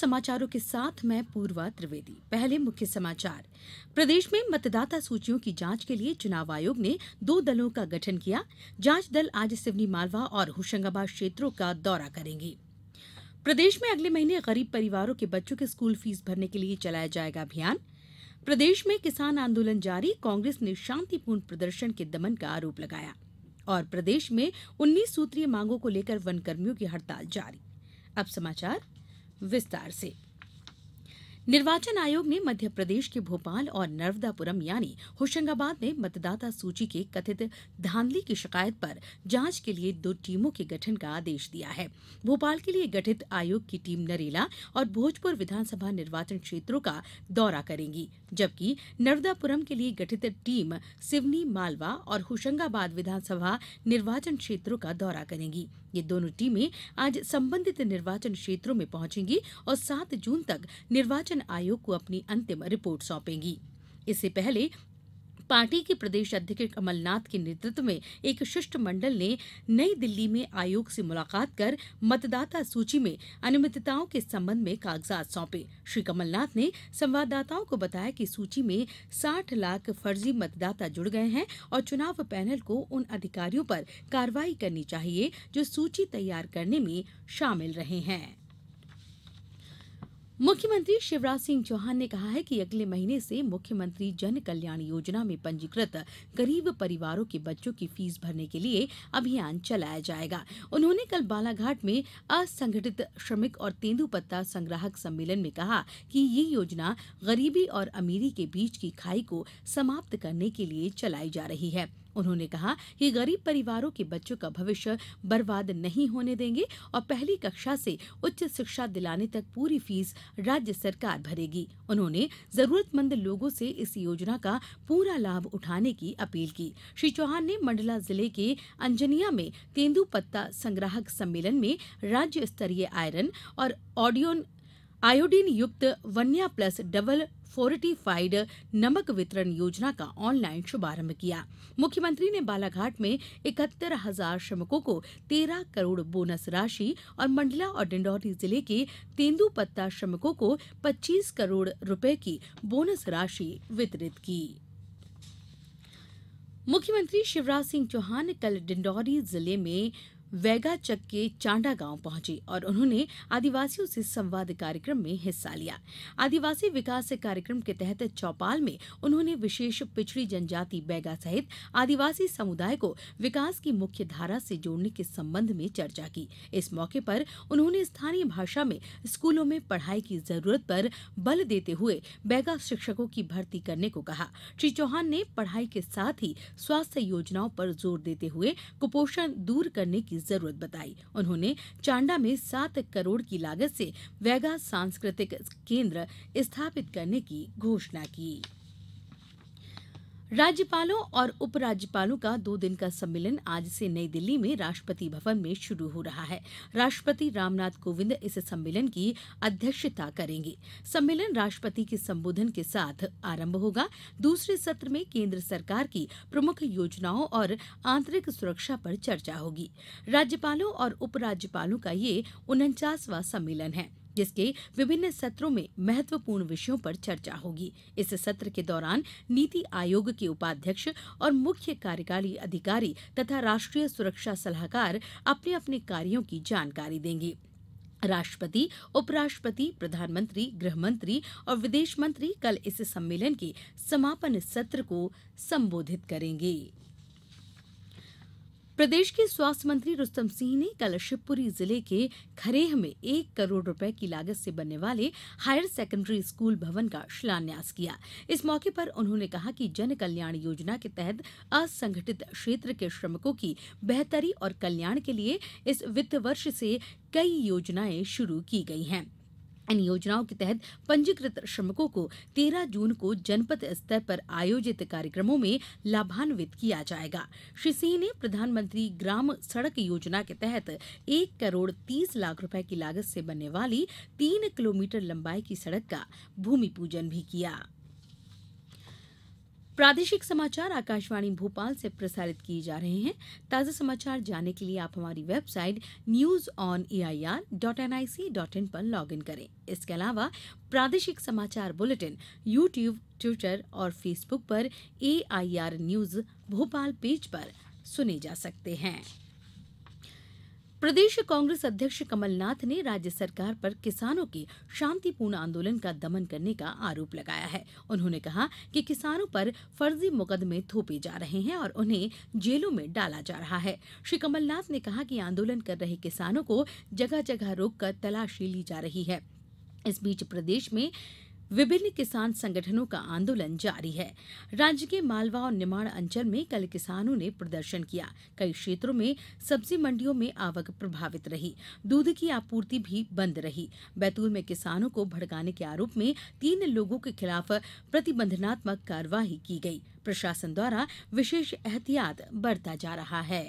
समाचारों के साथ मैं पूर्वा त्रिवेदी पहले मुख्य समाचार प्रदेश में मतदाता सूचियों की जांच के लिए चुनाव आयोग ने दो दलों का गठन किया जांच दल आज सिवनी मालवा और होशंगाबाद क्षेत्रों का दौरा करेंगे प्रदेश में अगले महीने गरीब परिवारों के बच्चों के स्कूल फीस भरने के लिए चलाया जाएगा अभियान प्रदेश में किसान आंदोलन जारी कांग्रेस ने शांतिपूर्ण प्रदर्शन के दमन का आरोप लगाया और प्रदेश में उन्नीस सूत्रीय मांगों को लेकर वनकर्मियों की हड़ताल जारी अब समाचार विस्तार से निर्वाचन आयोग ने मध्य प्रदेश के भोपाल और नर्मदापुरम यानी होशंगाबाद में मतदाता सूची के कथित धांधली की शिकायत पर जांच के लिए दो टीमों के गठन का आदेश दिया है भोपाल के लिए गठित आयोग की टीम नरेला और भोजपुर विधानसभा निर्वाचन क्षेत्रों का दौरा करेंगी जबकि नर्मदापुरम के लिए गठित टीम सिवनी मालवा और होशंगाबाद विधानसभा निर्वाचन क्षेत्रों का दौरा करेंगी ये दोनों टीमें आज संबंधित निर्वाचन क्षेत्रों में पहुंचेंगी और सात जून तक निर्वाचन आयोग को अपनी अंतिम रिपोर्ट सौंपेंगी इससे पहले पार्टी के प्रदेश अध्यक्ष कमलनाथ के नेतृत्व में एक शिष्टमंडल ने नई दिल्ली में आयोग से मुलाकात कर मतदाता सूची में अनियमितताओं के संबंध में कागजात सौंपे श्री कमलनाथ ने संवाददाताओं को बताया कि सूची में साठ लाख फर्जी मतदाता जुड़ गए हैं और चुनाव पैनल को उन अधिकारियों पर कार्रवाई करनी चाहिए जो सूची तैयार करने में शामिल रहे हैं मुख्यमंत्री शिवराज सिंह चौहान ने कहा है कि अगले महीने से मुख्यमंत्री जन कल्याण योजना में पंजीकृत गरीब परिवारों के बच्चों की फीस भरने के लिए अभियान चलाया जाएगा उन्होंने कल बालाघाट में असंगठित श्रमिक और तेंदुपत्ता संग्राहक सम्मेलन में कहा कि ये योजना गरीबी और अमीरी के बीच की खाई को समाप्त करने के लिए चलाई जा रही है उन्होंने कहा कि गरीब परिवारों के बच्चों का भविष्य बर्बाद नहीं होने देंगे और पहली कक्षा से उच्च शिक्षा दिलाने तक पूरी फीस राज्य सरकार भरेगी उन्होंने जरूरतमंद लोगों से इस योजना का पूरा लाभ उठाने की अपील की श्री चौहान ने मंडला जिले के अंजनिया में तेंदूपत्ता संग्राहक सम्मेलन में राज्य स्तरीय आयरन और ऑडियोन आयोडीन युक्त वन्या प्लस डबल फोर्टिफाइड नमक वितरण योजना का ऑनलाइन शुभारंभ किया मुख्यमंत्री ने बालाघाट में इकहत्तर हजार श्रमिकों को तेरह करोड़ बोनस राशि और मंडला और डिंडौरी जिले के तेंदूपत्ता श्रमिकों को पच्चीस करोड़ रूपये की बोनस राशि वितरित की मुख्यमंत्री शिवराज सिंह चौहान कल डिंडौरी जिले में वैगाचक के चांडा गांव पहुंचे और उन्होंने आदिवासियों से संवाद कार्यक्रम में हिस्सा लिया आदिवासी विकास कार्यक्रम के तहत चौपाल में उन्होंने विशेष पिछड़ी जनजाति बैगा सहित आदिवासी समुदाय को विकास की मुख्य धारा से जोड़ने के संबंध में चर्चा की इस मौके पर उन्होंने स्थानीय भाषा में स्कूलों में पढ़ाई की जरूरत पर बल देते हुए बैगा शिक्षकों की भर्ती करने को कहा श्री चौहान ने पढ़ाई के साथ ही स्वास्थ्य योजनाओं पर जोर देते हुए कुपोषण दूर करने की जरूरत बताई उन्होंने चांडा में सात करोड़ की लागत से वैगा सांस्कृतिक केंद्र स्थापित करने की घोषणा की राज्यपालों और उपराज्यपालों का दो दिन का सम्मेलन आज से नई दिल्ली में राष्ट्रपति भवन में शुरू हो रहा है राष्ट्रपति रामनाथ कोविंद इस सम्मेलन की अध्यक्षता करेंगे सम्मेलन राष्ट्रपति के संबोधन के साथ आरंभ होगा दूसरे सत्र में केंद्र सरकार की प्रमुख योजनाओं और आंतरिक सुरक्षा पर चर्चा होगी राज्यपालों और उपराज्यपालों का ये उनचासवां सम्मेलन है जिसके विभिन्न सत्रों में महत्वपूर्ण विषयों पर चर्चा होगी इस सत्र के दौरान नीति आयोग के उपाध्यक्ष और मुख्य कार्यकारी अधिकारी तथा राष्ट्रीय सुरक्षा सलाहकार अपने अपने कार्यों की जानकारी देंगे राष्ट्रपति उपराष्ट्रपति प्रधानमंत्री गृहमंत्री और विदेश मंत्री कल इस सम्मेलन के समापन सत्र को संबोधित करेंगे प्रदेश के स्वास्थ्य मंत्री रुस्तम सिंह ने कल शिवपुरी जिले के खरेह में एक करोड़ रुपए की लागत से बनने वाले हायर सेकेंडरी स्कूल भवन का शिलान्यास किया इस मौके पर उन्होंने कहा कि जन कल्याण योजना के तहत असंगठित क्षेत्र के श्रमिकों की बेहतरी और कल्याण के लिए इस वित्त वर्ष से कई योजनाएं शुरू की गई हैं इन योजनाओं के तहत पंजीकृत श्रमिकों को तेरह जून को जनपद स्तर पर आयोजित कार्यक्रमों में लाभान्वित किया जाएगा श्री सिंह ने प्रधानमंत्री ग्राम सड़क योजना के तहत एक करोड़ तीस लाख रुपए की लागत से बनने वाली तीन किलोमीटर लंबाई की सड़क का भूमि पूजन भी किया प्रादेशिक समाचार आकाशवाणी भोपाल से प्रसारित किए जा रहे हैं ताज़ा समाचार जानने के लिए आप हमारी website news on A I R dot N I C dot in पर लॉग इन करें इसके अलावा प्रादेशिक समाचार बुलेटिन यूट्यूब ट्विटर और फेसबुक पर A I R news Bhopal page पर सुने जा सकते हैं प्रदेश कांग्रेस अध्यक्ष कमलनाथ ने राज्य सरकार पर किसानों के शांतिपूर्ण आंदोलन का दमन करने का आरोप लगाया है उन्होंने कहा कि किसानों पर फर्जी मुकदमे थोपे जा रहे हैं और उन्हें जेलों में डाला जा रहा है श्री कमलनाथ ने कहा कि आंदोलन कर रहे किसानों को जगह जगह रोककर तलाशी ली जा रही है इस बीच प्रदेश में विभिन्न किसान संगठनों का आंदोलन जारी है राज्य के मालवा और निमाड़ अंचल में कल किसानों ने प्रदर्शन किया कई क्षेत्रों में सब्जी मंडियों में आवक प्रभावित रही दूध की आपूर्ति भी बंद रही बैतूल में किसानों को भड़काने के आरोप में तीन लोगों के खिलाफ प्रतिबंधनात्मक कार्यवाही की गई प्रशासन द्वारा विशेष एहतियात बरता जा रहा है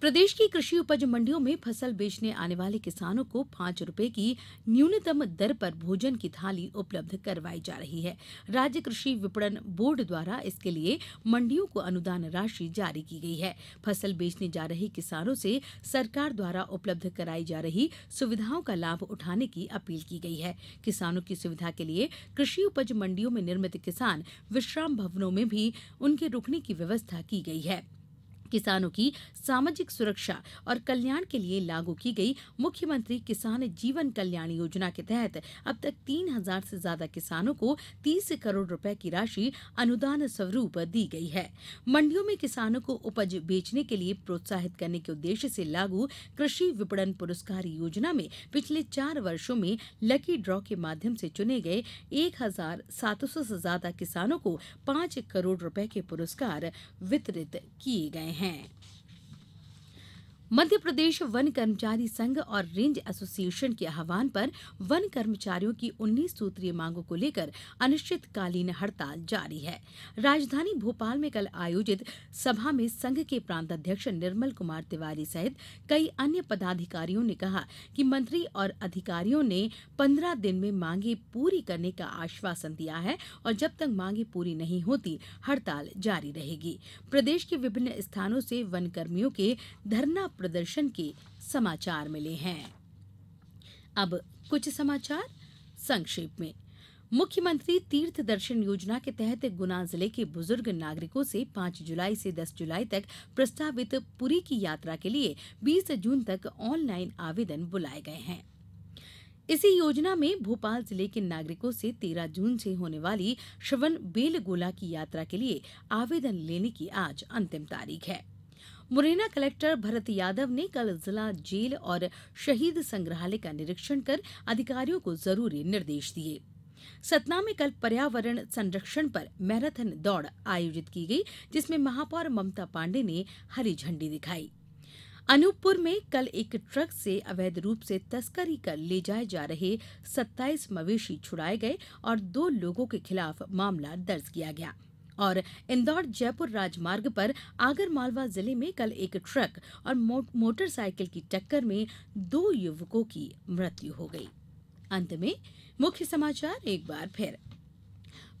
प्रदेश की कृषि उपज मंडियों में फसल बेचने आने वाले किसानों को पांच रूपये की न्यूनतम दर पर भोजन की थाली उपलब्ध करवाई जा रही है राज्य कृषि विपणन बोर्ड द्वारा इसके लिए मंडियों को अनुदान राशि जारी की गई है फसल बेचने जा रहे किसानों से सरकार द्वारा उपलब्ध कराई जा रही सुविधाओं का लाभ उठाने की अपील की गई है किसानों की सुविधा के लिए कृषि उपज मंडियों में निर्मित किसान विश्राम भवनों में भी उनके रुकने की व्यवस्था की गई है किसानों की सामाजिक सुरक्षा और कल्याण के लिए लागू की गई मुख्यमंत्री किसान जीवन कल्याण योजना के तहत अब तक तीन हजार से ज्यादा किसानों को तीस करोड़ रुपए की राशि अनुदान स्वरूप दी गई है मंडियों में किसानों को उपज बेचने के लिए प्रोत्साहित करने के उद्देश्य से लागू कृषि विपणन पुरस्कार योजना में पिछले चार वर्षो में लकी ड्रॉ के माध्यम से चुने गए एक हजार सात सौ से ज्यादा किसानों को पांच करोड़ रूपये के पुरस्कार वितरित किए गए हैं हैं मध्य प्रदेश वन कर्मचारी संघ और रेंज एसोसिएशन के आह्वान पर वन कर्मचारियों की उन्नीस सूत्रीय मांगों को लेकर अनिश्चितकालीन हड़ताल जारी है राजधानी भोपाल में कल आयोजित सभा में संघ के प्रांत अध्यक्ष निर्मल कुमार तिवारी सहित कई अन्य पदाधिकारियों ने कहा कि मंत्री और अधिकारियों ने पंद्रह दिन में मांगे पूरी करने का आश्वासन दिया है और जब तक मांगे पूरी नहीं होती हड़ताल जारी रहेगी प्रदेश के विभिन्न स्थानों से वन कर्मियों के धरना प्रदर्शन के समाचार मिले हैं अब कुछ समाचार संक्षेप में मुख्यमंत्री तीर्थ दर्शन योजना के तहत गुना जिले के बुजुर्ग नागरिकों से 5 जुलाई से 10 जुलाई तक प्रस्तावित पुरी की यात्रा के लिए 20 जून तक ऑनलाइन आवेदन बुलाए गए हैं इसी योजना में भोपाल जिले के नागरिकों से 13 जून से होने वाली श्रवण बेलगोला की यात्रा के लिए आवेदन लेने की आज अंतिम तारीख है मुरैना कलेक्टर भरत यादव ने कल जिला जेल और शहीद संग्रहालय का निरीक्षण कर अधिकारियों को जरूरी निर्देश दिये सतना में कल पर्यावरण संरक्षण पर मैराथन दौड़ आयोजित की गई जिसमें महापौर ममता पांडे ने हरी झंडी दिखाई अनूपपुर में कल एक ट्रक से अवैध रूप से तस्करी कर ले जाए जा रहे 27 मवेशी छुड़ाए गए और दो लोगों के खिलाफ मामला दर्ज किया गया और इंदौर जयपुर राजमार्ग पर आगरमालवा जिले में कल एक ट्रक और मो, मोटरसाइकिल की टक्कर में दो युवकों की मृत्यु हो गई अंत में मुख्य समाचार एक बार फिर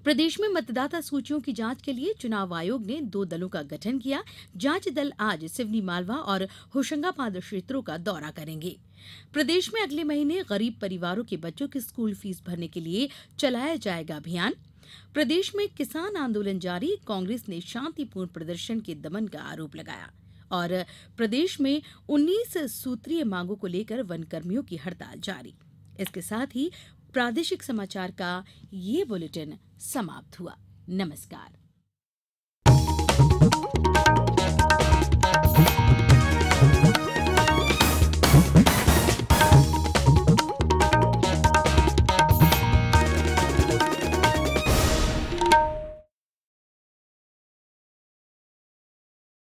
प्रदेश में मतदाता सूचियों की जांच के लिए चुनाव आयोग ने दो दलों का गठन किया जांच दल आज सिवनी मालवा और होशंगाबाद क्षेत्रों का दौरा करेंगे प्रदेश में अगले महीने गरीब परिवारों के बच्चों की स्कूल फीस भरने के लिए चलाया जाएगा अभियान प्रदेश में किसान आंदोलन जारी कांग्रेस ने शांतिपूर्ण प्रदर्शन के दमन का आरोप लगाया और प्रदेश में 19 सूत्रीय मांगों को लेकर वन कर्मियों की हड़ताल जारी इसके साथ ही प्रादेशिक समाचार का ये बुलेटिन समाप्त हुआ नमस्कार